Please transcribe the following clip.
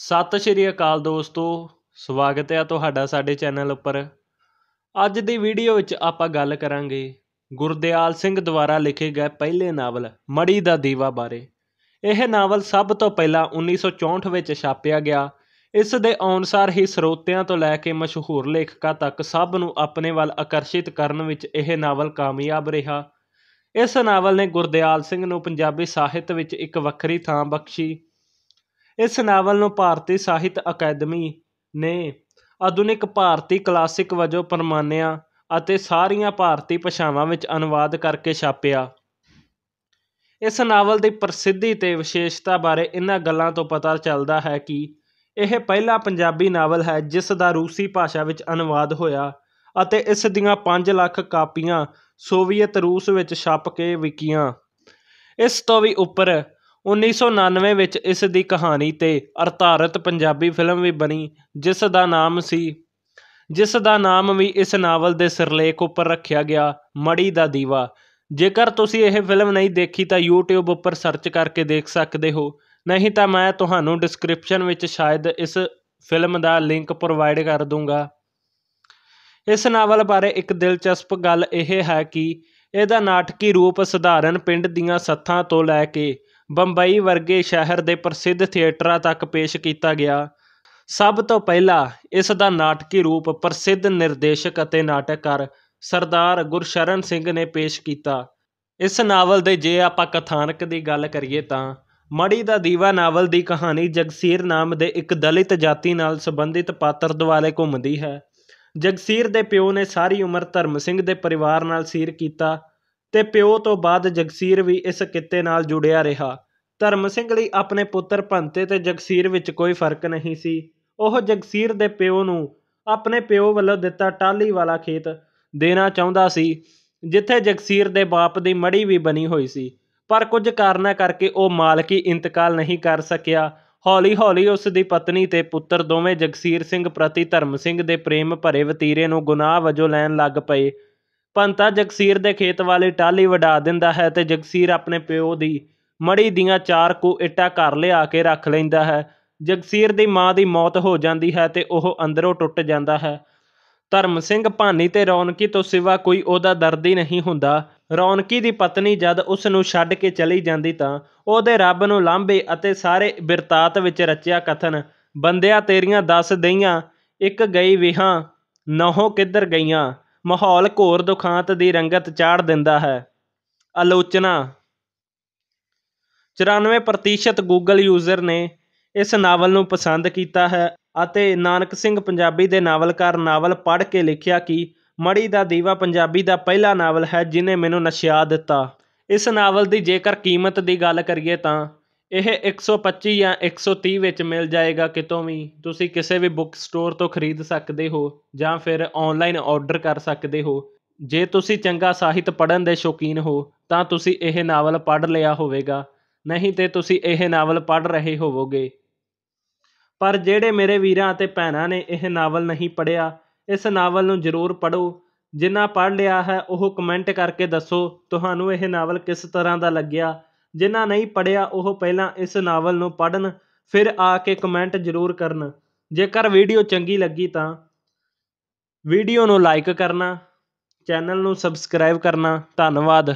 ਸਤਿ ਸ਼੍ਰੀ ਅਕਾਲ ਦੋਸਤੋ ਸਵਾਗਤ ਹੈ ਤੁਹਾਡਾ ਸਾਡੇ ਚੈਨਲ ਉੱਪਰ ਅੱਜ ਦੀ ਵੀਡੀਓ ਵਿੱਚ ਆਪਾਂ ਗੱਲ ਕਰਾਂਗੇ ਗੁਰਦੇਵਾਲ ਸਿੰਘ ਦੁਆਰਾ ਲਿਖੇ ਗਏ ਪਹਿਲੇ ਨਾਵਲ ਮੜੀ ਦਾ ਦੀਵਾ ਬਾਰੇ ਇਹ ਨਾਵਲ ਸਭ ਤੋਂ ਪਹਿਲਾਂ 1964 ਵਿੱਚ ਛਾਪਿਆ ਗਿਆ ਇਸ ਦੇ ਅਨੁਸਾਰ ਹੀ ਸਰੋਤਿਆਂ ਤੋਂ ਲੈ ਕੇ ਮਸ਼ਹੂਰ ਲੇਖਕਾਂ ਤੱਕ ਸਭ ਨੂੰ ਆਪਣੇ ਵੱਲ ਆਕਰਸ਼ਿਤ ਕਰਨ ਵਿੱਚ ਇਹ ਨਾਵਲ ਕਾਮਯਾਬ ਰਿਹਾ ਇਸ ਨਾਵਲ ਨੇ ਗੁਰਦੇਵਾਲ ਸਿੰਘ ਨੂੰ ਪੰਜਾਬੀ ਸਾਹਿਤ ਵਿੱਚ ਇੱਕ ਵੱਖਰੀ ਥਾਂ ਬਖਸ਼ੀ ਇਸ ਨਾਵਲ ਨੂੰ ਭਾਰਤੀ ਸਾਹਿਤ ਅਕਾਦਮੀ ਨੇ ਆਧੁਨਿਕ ਭਾਰਤੀ ਕਲਾਸਿਕ ਵਜੋਂ ਪ੍ਰਵਾਨਿਆ ਅਤੇ ਸਾਰੀਆਂ ਭਾਰਤੀ ਭਾਸ਼ਾਵਾਂ ਵਿੱਚ ਅਨੁਵਾਦ ਕਰਕੇ ਛਾਪਿਆ ਇਸ ਨਾਵਲ ਦੀ ਪ੍ਰਸਿੱਧੀ ਤੇ ਵਿਸ਼ੇਸ਼ਤਾ ਬਾਰੇ ਇਹਨਾਂ ਗੱਲਾਂ ਤੋਂ ਪਤਾ ਚੱਲਦਾ ਹੈ ਕਿ ਇਹ ਪਹਿਲਾ ਪੰਜਾਬੀ ਨਾਵਲ ਹੈ ਜਿਸ ਦਾ ਰੂਸੀ ਭਾਸ਼ਾ ਵਿੱਚ ਅਨੁਵਾਦ ਹੋਇਆ ਅਤੇ ਇਸ ਦੀਆਂ 5 ਲੱਖ ਕਾਪੀਆਂ ਸੋਵੀਅਤ ਰੂਸ ਵਿੱਚ ਛਪ ਕੇ ਵਿਕੀਆਂ ਇਸ ਤੋਂ ਵੀ ਉੱਪਰ 1999 ਵਿੱਚ ਇਸ ਦੀ ਕਹਾਣੀ 'ਤੇ ਅਰਤਾਰਤ ਪੰਜਾਬੀ ਫਿਲਮ ਵੀ ਬਣੀ ਜਿਸ ਦਾ ਨਾਮ ਸੀ ਜਿਸ ਦਾ ਨਾਮ ਵੀ ਇਸ ਨਾਵਲ ਦੇ ਸਿਰਲੇਖ ਉੱਪਰ ਰੱਖਿਆ ਗਿਆ ਮੜੀ ਦਾ ਦੀਵਾ ਜੇਕਰ ਤੁਸੀਂ ਇਹ ਫਿਲਮ ਨਹੀਂ ਦੇਖੀ ਤਾਂ YouTube ਉੱਪਰ ਸਰਚ ਕਰਕੇ ਦੇਖ ਸਕਦੇ ਹੋ ਨਹੀਂ ਤਾਂ ਮੈਂ ਤੁਹਾਨੂੰ ਡਿਸਕ੍ਰਿਪਸ਼ਨ ਵਿੱਚ ਸ਼ਾਇਦ ਇਸ ਫਿਲਮ ਦਾ ਲਿੰਕ ਪ੍ਰੋਵਾਈਡ ਕਰ ਦੂੰਗਾ ਇਸ ਨਾਵਲ ਬਾਰੇ ਇੱਕ ਦਿਲਚਸਪ ਗੱਲ ਇਹ ਹੈ ਕਿ ਇਹਦਾ ਨਾਟਕੀ ਰੂਪ ਸਧਾਰਨ ਪਿੰਡ ਦੀਆਂ ਸੱਥਾਂ ਤੋਂ ਲੈ ਕੇ ਬੰਬਈ ਵਰਗੇ ਸ਼ਹਿਰ ਦੇ ਪ੍ਰਸਿੱਧ ਥੀਏਟਰਾਂ ਤੱਕ ਪੇਸ਼ ਕੀਤਾ ਗਿਆ ਸਭ ਤੋਂ ਪਹਿਲਾਂ ਇਸ ਦਾ ਨਾਟਕੀ ਰੂਪ ਪ੍ਰਸਿੱਧ ਨਿਰਦੇਸ਼ਕ ਅਤੇ ਨਾਟਕਕਾਰ ਸਰਦਾਰ ਗੁਰਸ਼ਰਨ ਸਿੰਘ ਨੇ ਪੇਸ਼ ਕੀਤਾ ਇਸ ਨਾਵਲ ਦੇ ਜੇ ਆਪਾਂ ਕਥਾਨਕ ਦੀ ਗੱਲ ਕਰੀਏ ਤਾਂ ਮੜੀ ਦਾ ਦੀਵਾ ਨਾਵਲ ਦੀ ਕਹਾਣੀ ਜਗਸੀਰ ਨਾਮ ਦੇ ਇੱਕ ਦਲਿਤ ਜਾਤੀ ਨਾਲ ਸੰਬੰਧਿਤ ਪਾਤਰ ਦੁਆਲੇ ਘੁੰਮਦੀ ਹੈ ਜਗਸੀਰ ਦੇ ਪਿਓ ਨੇ ਸਾਰੀ ਉਮਰ ਧਰਮ ਸਿੰਘ ਦੇ ਪਰਿਵਾਰ ਨਾਲ ਸੀਰ ਕੀਤਾ ਤੇ ਪਿਓ ਤੋਂ ਬਾਅਦ ਜਗਸੀਰ ਵੀ ਇਸ ਕਿੱਤੇ ਨਾਲ ਜੁੜਿਆ ਰਿਹਾ ਧਰਮ ਸਿੰਘ ਲਈ ਆਪਣੇ ਪੁੱਤਰ ਭੰਤੇ ਤੇ ਜਗਸੀਰ ਵਿੱਚ ਕੋਈ ਫਰਕ ਨਹੀਂ ਸੀ ਉਹ ਜਗਸੀਰ ਦੇ ਪਿਓ ਨੂੰ ਆਪਣੇ ਪਿਓ ਵੱਲੋਂ ਦਿੱਤਾ ਟਾਲੀ ਵਾਲਾ ਖੇਤ ਦੇਣਾ ਚਾਹੁੰਦਾ ਸੀ ਜਿੱਥੇ ਜਗਸੀਰ ਦੇ ਬਾਪ ਦੀ ਮੜੀ ਵੀ ਬਣੀ ਹੋਈ ਸੀ ਪਰ ਕੁਝ ਕਾਰਨਾਂ ਕਰਕੇ ਉਹ ਮਾਲਕੀ ਇੰਤਕਾਲ ਨਹੀਂ ਕਰ ਸਕਿਆ ਹੌਲੀ-ਹੌਲੀ ਉਸ ਦੀ ਪਤਨੀ ਤੇ ਪੁੱਤਰ ਦੋਵੇਂ ਜਗਸੀਰ ਸਿੰਘ ਪ੍ਰਤੀ ਧਰਮ ਸਿੰਘ ਦੇ ਪ੍ਰੇਮ ਭਰੇ ਵਤੀਰੇ ਨੂੰ ਗੁਨਾਹ ਵਜੋਂ ਲੈਣ ਲੱਗ ਪਏ ਪੰਤਾ ਜਗਸੀਰ ਦੇ ਖੇਤ ਵਾਲੀ ਟਾਹਲੀ ਵਡਾ ਦਿੰਦਾ ਹੈ ਤੇ ਜਗਸੀਰ ਆਪਣੇ ਪਿਓ ਦੀ ਮੜੀ ਦੀਆਂ ਚਾਰ ਕੁ ਇੱਟਾਂ ਘਰ ਲਿਆ ਕੇ ਰੱਖ ਲੈਂਦਾ ਹੈ ਜਗਸੀਰ ਦੀ ਮਾਂ ਦੀ ਮੌਤ ਹੋ ਜਾਂਦੀ ਹੈ ਤੇ ਉਹ ਅੰਦਰੋਂ ਟੁੱਟ ਜਾਂਦਾ ਹੈ ਧਰਮ ਸਿੰਘ ਭਾਨੀ ਤੇ ਰੌਣਕੀ ਤੋਂ ਸਿਵਾ ਕੋਈ ਉਹਦਾ ਹੀ ਨਹੀਂ ਹੁੰਦਾ ਰੌਣਕੀ ਦੀ ਪਤਨੀ ਜਦ ਉਸ ਨੂੰ ਛੱਡ ਕੇ ਚਲੀ ਜਾਂਦੀ ਤਾਂ ਉਹਦੇ ਰੱਬ ਨੂੰ ਲਾਂਭੇ ਅਤੇ ਸਾਰੇ ਬਿਰਤਾਤ ਵਿੱਚ ਰਚਿਆ ਕਥਨ ਬੰਦਿਆ ਤੇਰੀਆਂ ਦੱਸ ਦਈਆਂ ਇੱਕ ਗਈ ਵਿਹਾਂ ਨਹੋ ਕਿੱਧਰ ਗਈਆਂ ਮਾਹੌਲ ਘੋਰ ਦੁਖਾਂਤ ਦੀ ਰੰਗਤ ਚਾੜ੍ਹ ਦਿੰਦਾ ਹੈ ਆਲੋਚਨਾ 94% ਗੂਗਲ ਯੂਜ਼ਰ ਨੇ ਇਸ ਨਾਵਲ ਨੂੰ ਪਸੰਦ ਕੀਤਾ ਹੈ ਅਤੇ ਨਾਨਕ ਸਿੰਘ ਪੰਜਾਬੀ ਦੇ ਨਾਵਲਕਾਰ ਨਾਵਲ ਪੜ੍ਹ ਕੇ ਲਿਖਿਆ ਕਿ ਮੜੀ ਦਾ ਦੀਵਾ ਪੰਜਾਬੀ ਦਾ ਪਹਿਲਾ ਨਾਵਲ ਹੈ ਜਿਨੇ ਮੈਨੂੰ ਨਸ਼ਿਆ ਦਿੱਤਾ ਇਸ ਨਾਵਲ ਦੀ ਜੇਕਰ ਕੀਮਤ ਦੀ ਗੱਲ ਕਰੀਏ ਤਾਂ ਇਹ 125 ਜਾਂ 130 ਵਿੱਚ ਮਿਲ ਜਾਏਗਾ ਕਿਤੋਂ ਵੀ ਤੁਸੀਂ ਕਿਸੇ ਵੀ ਬੁੱਕ ਸਟੋਰ ਤੋਂ ਖਰੀਦ ਸਕਦੇ ਹੋ ਜਾਂ ਫਿਰ ਆਨਲਾਈਨ ਆਰਡਰ ਕਰ ਸਕਦੇ ਹੋ ਜੇ ਤੁਸੀਂ ਚੰਗਾ ਸਾਹਿਤ ਪੜ੍ਹਨ ਦੇ ਸ਼ੌਕੀਨ ਹੋ ਤਾਂ ਤੁਸੀਂ ਇਹ ਨਾਵਲ ਪੜ੍ਹ ਲਿਆ ਹੋਵੇਗਾ ਨਹੀਂ ਤੇ ਤੁਸੀਂ ਇਹ ਨਾਵਲ ਪੜ੍ਹ ਰਹੇ ਹੋਵੋਗੇ ਪਰ ਜਿਹੜੇ ਮੇਰੇ ਵੀਰਾਂ ਅਤੇ ਭੈਣਾਂ ਨੇ ਇਹ ਨਾਵਲ ਨਹੀਂ ਪੜ੍ਹਿਆ ਇਸ ਨਾਵਲ ਨੂੰ ਜ਼ਰੂਰ ਪੜ੍ਹੋ ਜਿਨ੍ਹਾਂ ਪੜ੍ਹ ਲਿਆ ਹੈ ਉਹ ਕਮੈਂਟ ਕਰਕੇ ਦੱਸੋ ਤੁਹਾਨੂੰ ਇਹ ਨਾਵਲ ਕਿਸ ਤਰ੍ਹਾਂ ਦਾ ਲੱਗਿਆ ਜਿਨ੍ਹਾਂ ਨਹੀਂ ਪੜ੍ਹਿਆ ਉਹ ਪਹਿਲਾਂ ਇਸ ਨਾਵਲ ਨੂੰ ਪੜ੍ਹਨ ਫਿਰ ਆ ਕੇ ਕਮੈਂਟ ਜ਼ਰੂਰ ਕਰਨ ਜੇਕਰ ਵੀਡੀਓ ਚੰਗੀ ਲੱਗੀ ਤਾਂ ਵੀਡੀਓ ਨੂੰ ਲਾਈਕ ਕਰਨਾ ਚੈਨਲ ਨੂੰ ਸਬਸਕ੍ਰਾਈਬ ਕਰਨਾ ਧੰਨਵਾਦ